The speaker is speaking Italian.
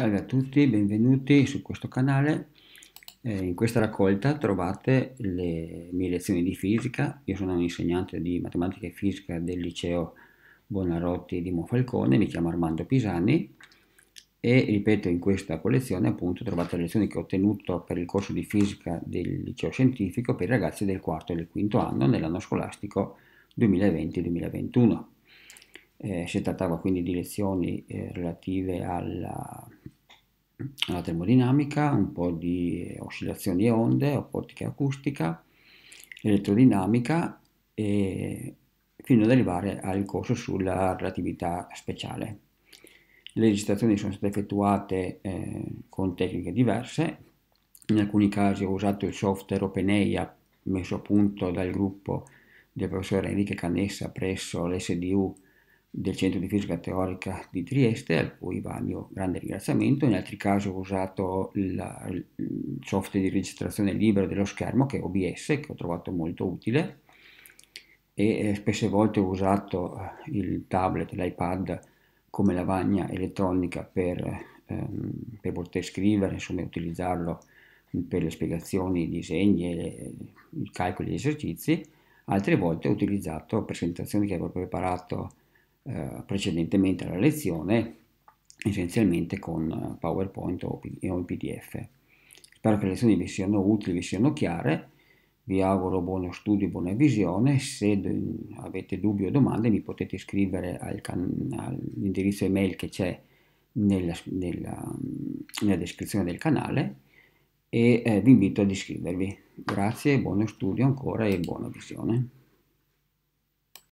Salve a tutti, benvenuti su questo canale. Eh, in questa raccolta trovate le mie lezioni di fisica. Io sono un insegnante di matematica e fisica del liceo Bonarotti di Monfalcone, mi chiamo Armando Pisani e ripeto in questa collezione appunto trovate le lezioni che ho ottenuto per il corso di fisica del liceo scientifico per i ragazzi del quarto e del quinto anno nell'anno scolastico 2020-2021. Eh, si trattava quindi di lezioni eh, relative alla alla termodinamica, un po' di oscillazioni e onde, optica acustica, elettrodinamica e fino ad arrivare al corso sulla relatività speciale. Le registrazioni sono state effettuate eh, con tecniche diverse, in alcuni casi ho usato il software OpenAI messo a punto dal gruppo del professore Enrique Canessa presso l'SDU del Centro di Fisica Teorica di Trieste, al cui va il mio grande ringraziamento. In altri casi ho usato la, il software di registrazione libero dello schermo, che è OBS, che ho trovato molto utile, e eh, spesse volte ho usato eh, il tablet, l'iPad come lavagna elettronica per, ehm, per poter scrivere, insomma utilizzarlo per le spiegazioni, i disegni, le, eh, i calcoli, gli esercizi. Altre volte ho utilizzato presentazioni che avevo preparato eh, precedentemente alla lezione, essenzialmente con eh, PowerPoint o, o PDF. Spero che le lezioni vi siano utili, vi siano chiare. Vi auguro buono studio, e buona visione. Se avete dubbi o domande mi potete iscrivere al all'indirizzo email che c'è nella, nella, nella, descrizione del canale e eh, vi invito ad iscrivervi. Grazie, buono studio ancora e buona visione.